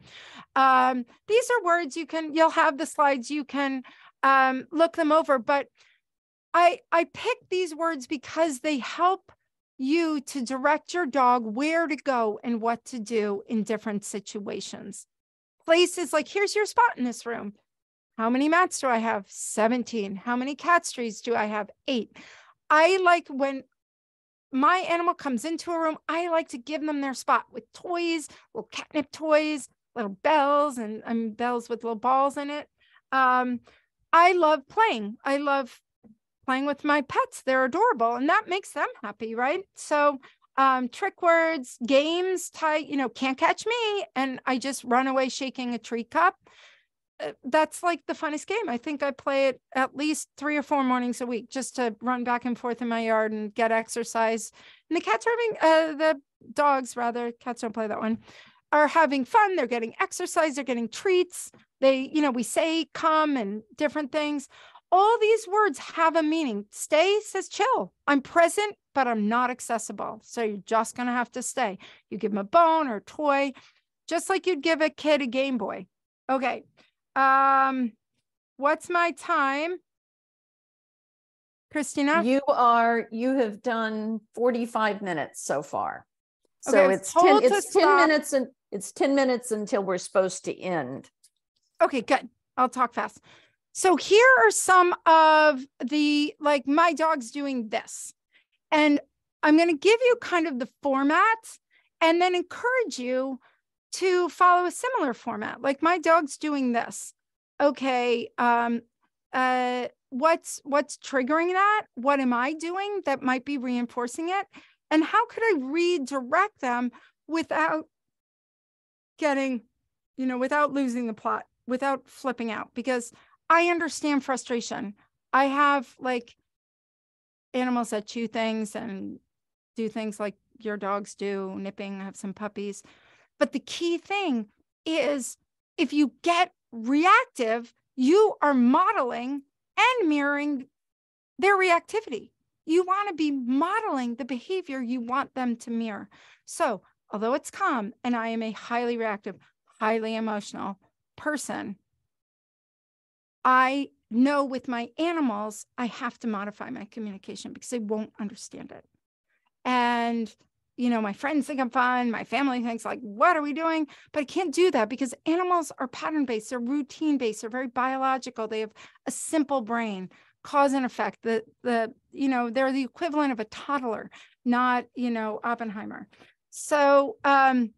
Um, these are words you can, you'll have the slides, you can um, look them over, but I, I picked these words because they help you to direct your dog where to go and what to do in different situations. Places like here's your spot in this room. How many mats do I have? 17. How many cat trees do I have? Eight. I like when my animal comes into a room, I like to give them their spot with toys, little catnip toys, little bells, and I mean, bells with little balls in it. Um, I love playing. I love playing with my pets. They're adorable and that makes them happy, right? So um, trick words, games, tie, you know, can't catch me. And I just run away shaking a tree cup. Uh, that's like the funnest game. I think I play it at least three or four mornings a week just to run back and forth in my yard and get exercise. And the cats are having, uh, the dogs rather, cats don't play that one, are having fun. They're getting exercise, they're getting treats. They, you know, we say come and different things all these words have a meaning. Stay says chill. I'm present, but I'm not accessible. So you're just going to have to stay. You give them a bone or a toy, just like you'd give a kid a Game Boy. Okay. Um, what's my time? Christina? You are, you have done 45 minutes so far. So okay, it's 10, it's 10 minutes and it's 10 minutes until we're supposed to end. Okay, good. I'll talk fast. So here are some of the like my dog's doing this. And I'm going to give you kind of the format and then encourage you to follow a similar format. Like my dog's doing this. Okay, um uh what's what's triggering that? What am I doing that might be reinforcing it? And how could I redirect them without getting, you know, without losing the plot, without flipping out because I understand frustration. I have like animals that chew things and do things like your dogs do, nipping. I have some puppies. But the key thing is if you get reactive, you are modeling and mirroring their reactivity. You want to be modeling the behavior you want them to mirror. So, although it's calm and I am a highly reactive, highly emotional person, I know with my animals, I have to modify my communication because they won't understand it. And, you know, my friends think I'm fun. My family thinks, like, what are we doing? But I can't do that because animals are pattern based, they're routine based, they're very biological, they have a simple brain cause and effect the the you know they're the equivalent of a toddler not you know oppenheimer so um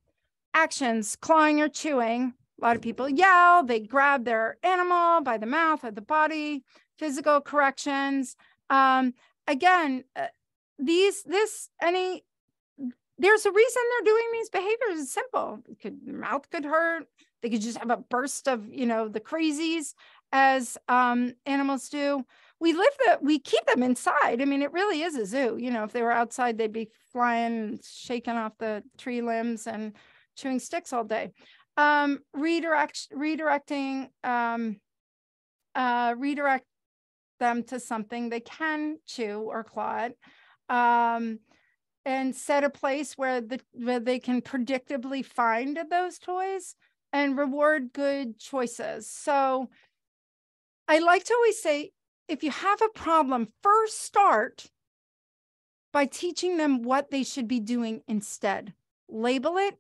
actions clawing or chewing a lot of people yell, they grab their animal by the mouth or the body, physical corrections. Um, again, uh, these, this, any, there's a reason they're doing these behaviors. It's simple. It could, mouth could hurt. They could just have a burst of, you know, the crazies as um, animals do. We live that we keep them inside. I mean, it really is a zoo. You know, if they were outside, they'd be flying, shaking off the tree limbs and chewing sticks all day um, redirect redirecting um, uh, redirect them to something they can chew or claw it, um, and set a place where the where they can predictably find those toys and reward good choices. So I like to always say if you have a problem, first start by teaching them what they should be doing instead. Label it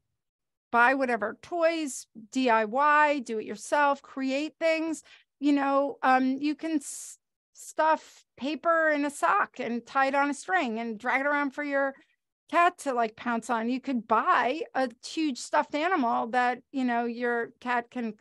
buy whatever toys, DIY, do it yourself, create things. You know, um, you can s- stuff paper in a sock and tie it on a string and drag it around for your cat to like pounce on. You could buy a huge stuffed animal that, you know, your cat can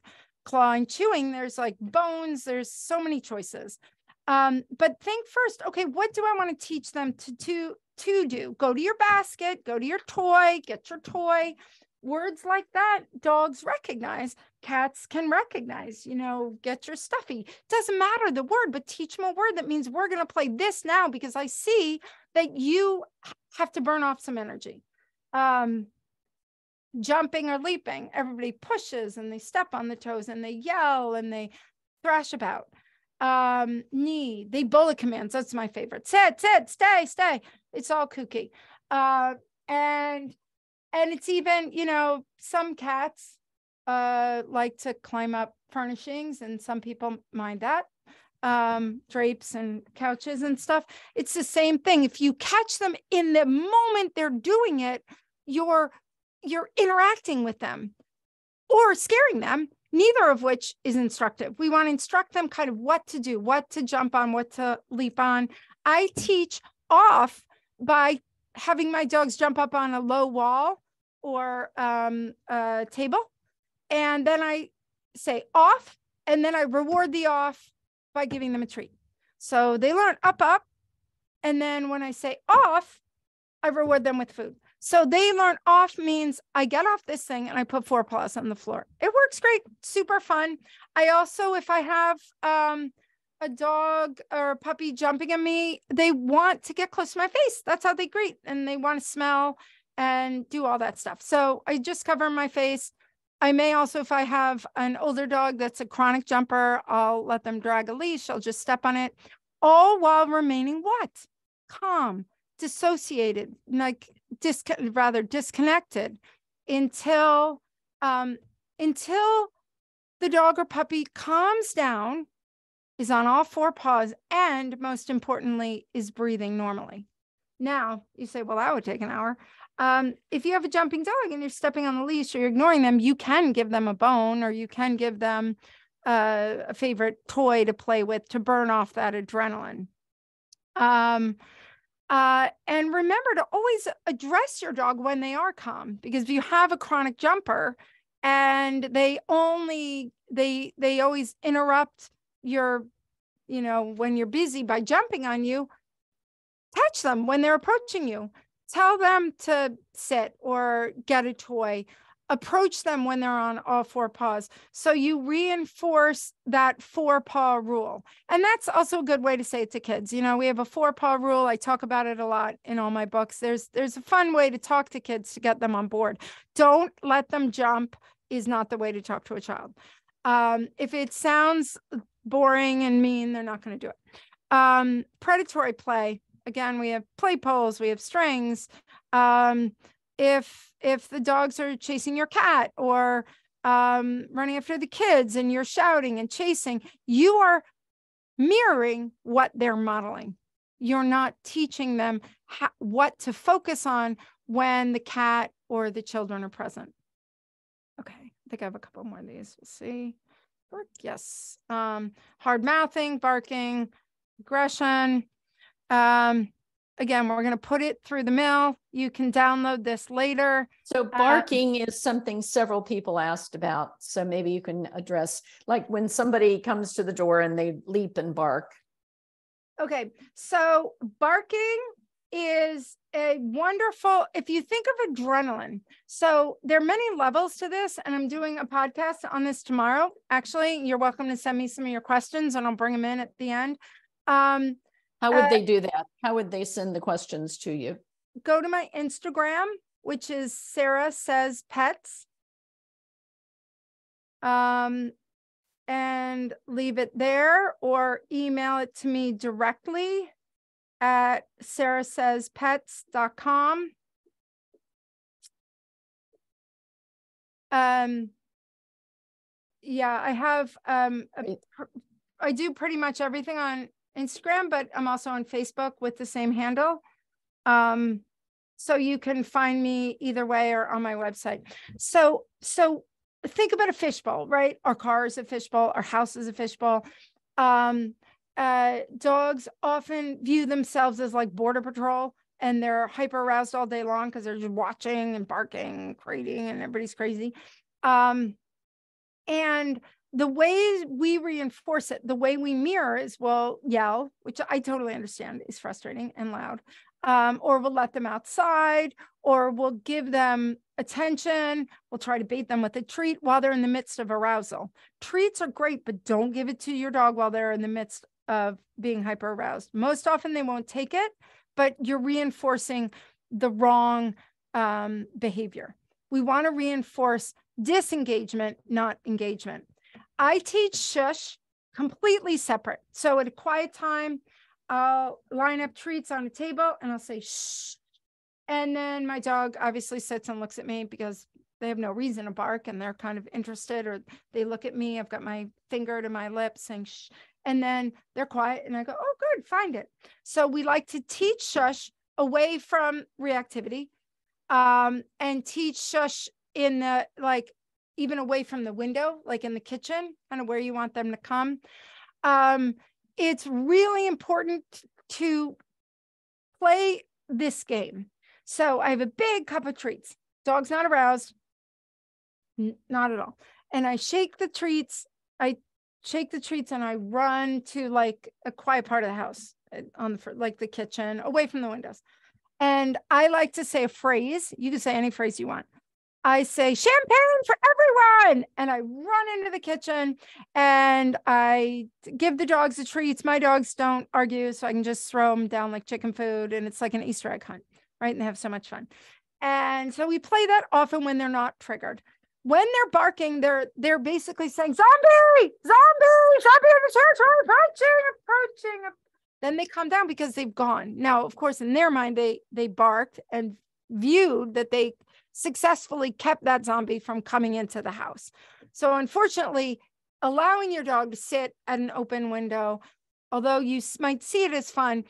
claw and chewing. There's like bones, there's so many choices. Um, but think first, okay, what do I want to teach them to do to do? Go to your basket, go to your toy, get your toy, words like that dogs recognize cats can recognize you know get your stuffy doesn't matter the word but teach them a word that means we're going to play this now because i see that you have to burn off some energy um, jumping or leaping everybody pushes and they step on the toes and they yell and they thrash about um, knee they bullet commands that's my favorite sit sit stay stay it's all kooky uh, and and it's even you know some cats uh, like to climb up furnishings and some people mind that um, drapes and couches and stuff it's the same thing if you catch them in the moment they're doing it you're you're interacting with them or scaring them neither of which is instructive we want to instruct them kind of what to do what to jump on what to leap on i teach off by having my dogs jump up on a low wall or um, table. And then I say off, and then I reward the off by giving them a treat. So they learn up, up. And then when I say off, I reward them with food. So they learn off means I get off this thing and I put four paws on the floor. It works great, super fun. I also, if I have um, a dog or a puppy jumping at me, they want to get close to my face. That's how they greet and they want to smell and do all that stuff. So I just cover my face. I may also, if I have an older dog that's a chronic jumper, I'll let them drag a leash. I'll just step on it, all while remaining what? Calm, dissociated, like dis- rather disconnected until um, until the dog or puppy calms down, is on all four paws, and most importantly, is breathing normally. Now you say, well, that would take an hour um, if you have a jumping dog and you're stepping on the leash or you're ignoring them, you can give them a bone or you can give them uh, a favorite toy to play with to burn off that adrenaline. Um, uh, and remember to always address your dog when they are calm, because if you have a chronic jumper and they only they they always interrupt your you know when you're busy by jumping on you, touch them when they're approaching you tell them to sit or get a toy approach them when they're on all four paws. So you reinforce that four paw rule. And that's also a good way to say it to kids. You know, we have a four paw rule. I talk about it a lot in all my books. There's there's a fun way to talk to kids to get them on board. Don't let them jump is not the way to talk to a child. Um, if it sounds boring and mean, they're not going to do it. Um, predatory play again we have play poles we have strings um, if if the dogs are chasing your cat or um, running after the kids and you're shouting and chasing you are mirroring what they're modeling you're not teaching them how, what to focus on when the cat or the children are present okay i think i have a couple more of these we'll see yes um, hard mouthing barking aggression um, again, we're going to put it through the mill. You can download this later. So um, barking uh, is something several people asked about. So maybe you can address like when somebody comes to the door and they leap and bark. Okay. So barking is a wonderful if you think of adrenaline. So there are many levels to this and I'm doing a podcast on this tomorrow. Actually, you're welcome to send me some of your questions and I'll bring them in at the end. Um, how would uh, they do that? How would they send the questions to you? Go to my Instagram, which is Sarah Says Pets. Um, and leave it there or email it to me directly at sarahsayspets.com. Um, yeah, I have, um, a, I do pretty much everything on Instagram, but I'm also on Facebook with the same handle. Um, so you can find me either way or on my website. So, so think about a fishbowl, right? Our car is a fishbowl, our house is a fishbowl. Um, uh, dogs often view themselves as like border patrol and they're hyper aroused all day long because they're just watching and barking, and crating, and everybody's crazy. Um, and the way we reinforce it, the way we mirror is we'll yell, which I totally understand is frustrating and loud, um, or we'll let them outside, or we'll give them attention. We'll try to bait them with a treat while they're in the midst of arousal. Treats are great, but don't give it to your dog while they're in the midst of being hyper aroused. Most often they won't take it, but you're reinforcing the wrong um, behavior. We want to reinforce disengagement, not engagement. I teach shush completely separate. So at a quiet time, I'll line up treats on a table and I'll say shh. And then my dog obviously sits and looks at me because they have no reason to bark and they're kind of interested or they look at me. I've got my finger to my lips saying shh. And then they're quiet and I go, oh, good, find it. So we like to teach shush away from reactivity um, and teach shush in the like even away from the window, like in the kitchen, kind of where you want them to come. Um, it's really important to play this game. So I have a big cup of treats. Dog's not aroused, N- not at all. And I shake the treats. I shake the treats and I run to like a quiet part of the house uh, on the like the kitchen, away from the windows. And I like to say a phrase. You can say any phrase you want. I say champagne for everyone. And I run into the kitchen and I give the dogs the treats. My dogs don't argue, so I can just throw them down like chicken food. And it's like an Easter egg hunt, right? And they have so much fun. And so we play that often when they're not triggered. When they're barking, they're they're basically saying, zombie, zombie, zombie in the approaching, approaching. Then they calm down because they've gone. Now, of course, in their mind, they they barked and viewed that they successfully kept that zombie from coming into the house. So, unfortunately, allowing your dog to sit at an open window, although you might see it as fun,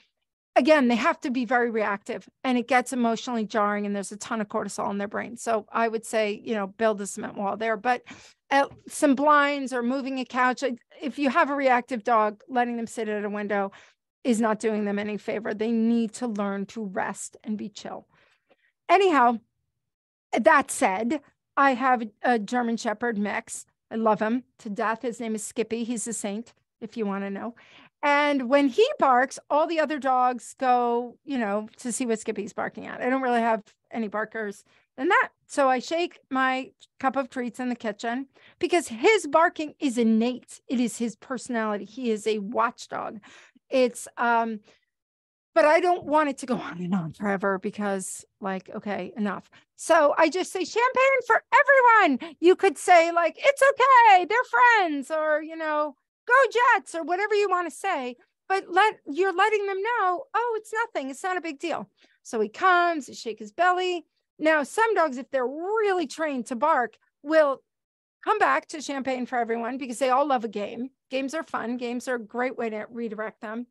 again, they have to be very reactive and it gets emotionally jarring and there's a ton of cortisol in their brain. So, I would say, you know, build a cement wall there, but uh, some blinds or moving a couch. If you have a reactive dog, letting them sit at a window is not doing them any favor. They need to learn to rest and be chill. Anyhow, that said, I have a German Shepherd mix. I love him to death. His name is Skippy. He's a saint, if you want to know. And when he barks, all the other dogs go, you know, to see what Skippy's barking at. I don't really have any barkers than that. So I shake my cup of treats in the kitchen because his barking is innate. It is his personality. He is a watchdog. It's um but I don't want it to go on and on forever because, like, okay, enough. So I just say champagne for everyone. You could say, like, it's okay, they're friends, or, you know, go Jets, or whatever you want to say. But let you're letting them know, oh, it's nothing, it's not a big deal. So he comes, he shake his belly. Now, some dogs, if they're really trained to bark, will come back to champagne for everyone because they all love a game. Games are fun, games are a great way to redirect them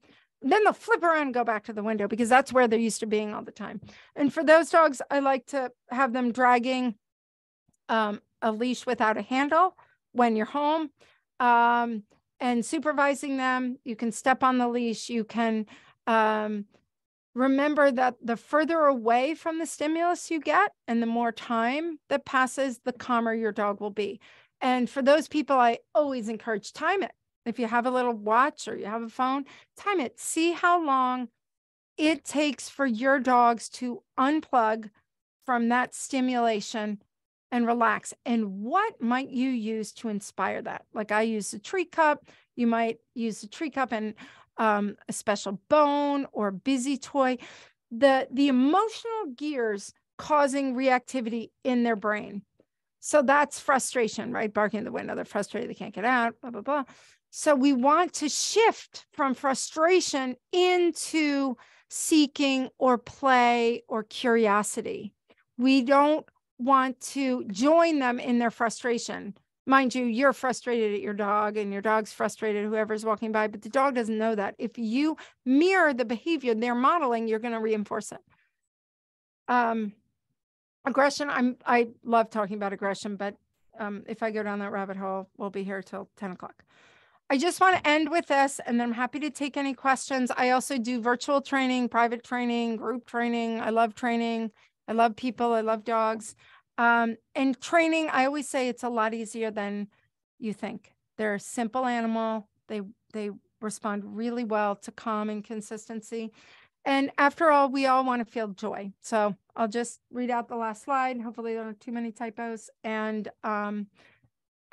then they'll flip around and go back to the window because that's where they're used to being all the time. And for those dogs, I like to have them dragging um, a leash without a handle when you're home um, and supervising them. You can step on the leash. You can um, remember that the further away from the stimulus you get and the more time that passes, the calmer your dog will be. And for those people, I always encourage time it if you have a little watch or you have a phone, time it. See how long it takes for your dogs to unplug from that stimulation and relax. And what might you use to inspire that? Like I use a tree cup. You might use a tree cup and um, a special bone or busy toy. The the emotional gears causing reactivity in their brain. So that's frustration, right? Barking in the window, they're frustrated, they can't get out, blah, blah, blah. So we want to shift from frustration into seeking or play or curiosity. We don't want to join them in their frustration. Mind you, you're frustrated at your dog and your dog's frustrated whoever's walking by, but the dog doesn't know that. If you mirror the behavior they're modeling, you're going to reinforce it. Um, aggression, I'm I love talking about aggression, but um, if I go down that rabbit hole, we'll be here till 10 o'clock. I just want to end with this, and I'm happy to take any questions. I also do virtual training, private training, group training. I love training. I love people. I love dogs. Um, and training, I always say it's a lot easier than you think. They're a simple animal. They they respond really well to calm and consistency. And after all, we all want to feel joy. So I'll just read out the last slide. Hopefully, there aren't too many typos. And um,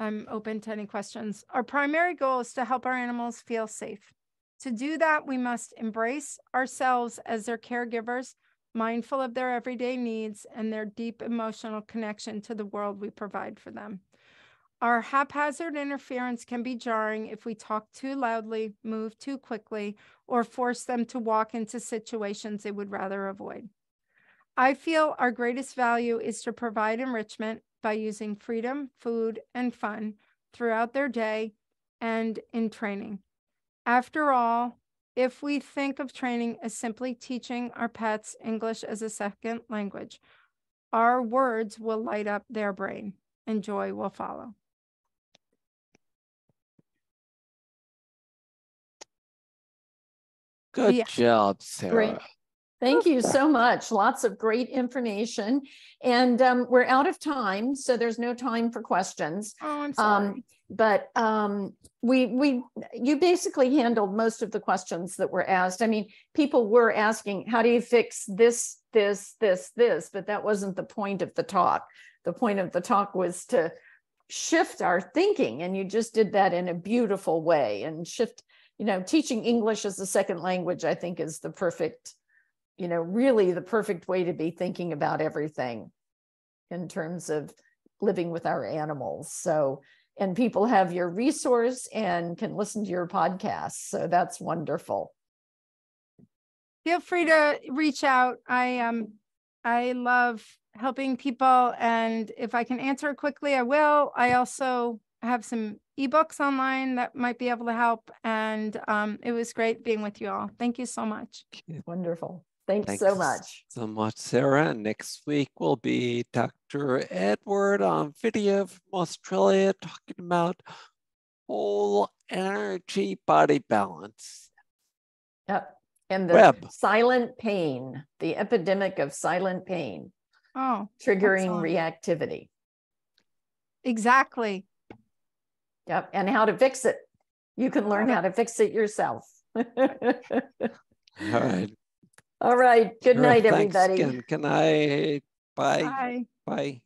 I'm open to any questions. Our primary goal is to help our animals feel safe. To do that, we must embrace ourselves as their caregivers, mindful of their everyday needs and their deep emotional connection to the world we provide for them. Our haphazard interference can be jarring if we talk too loudly, move too quickly, or force them to walk into situations they would rather avoid. I feel our greatest value is to provide enrichment by using freedom, food, and fun throughout their day and in training. After all, if we think of training as simply teaching our pets English as a second language, our words will light up their brain and joy will follow. Good yeah. job, Sarah. Great. Thank you so much. Lots of great information. And um, we're out of time, so there's no time for questions. Oh, I'm um, sorry. Um, but um, we, we, you basically handled most of the questions that were asked. I mean, people were asking, how do you fix this, this, this, this? But that wasn't the point of the talk. The point of the talk was to shift our thinking. And you just did that in a beautiful way and shift, you know, teaching English as a second language, I think is the perfect you know, really the perfect way to be thinking about everything in terms of living with our animals. So, and people have your resource and can listen to your podcast. So that's wonderful. Feel free to reach out. I um I love helping people and if I can answer quickly, I will. I also have some ebooks online that might be able to help and um, it was great being with you all. Thank you so much. Wonderful. Thanks, Thanks so much. So much, Sarah. And next week will be Dr. Edward on video from Australia talking about whole energy body balance. Yep. And the Web. silent pain, the epidemic of silent pain. Oh, triggering reactivity. Exactly. Yep. And how to fix it. You can learn how to fix it yourself. All right. All right. Good night, Thanks everybody. again. Can I? Bye. Bye. Bye.